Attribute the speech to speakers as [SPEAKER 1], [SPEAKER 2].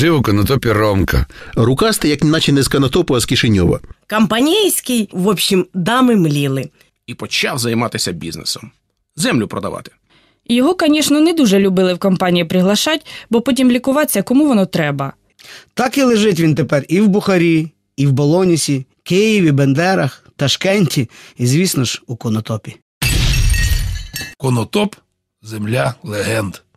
[SPEAKER 1] жив у канатопі Ромка. Рукастий, як наче не з Конотопу, а з Кишиньова.
[SPEAKER 2] Кампанійський, в общем, дами мліли. І
[SPEAKER 1] почав займатися бізнесом,
[SPEAKER 2] землю
[SPEAKER 3] продавати.
[SPEAKER 4] Його, звісно, не дуже любили в компанії приглашати, бо потім лікуватися кому воно треба.
[SPEAKER 3] Так і лежить він тепер і в Бухарі, і в Болонісі, Києві, Бендерах, Ташкенті, і, звісно ж, у Конотопі.
[SPEAKER 5] Конотоп
[SPEAKER 6] земля легенд.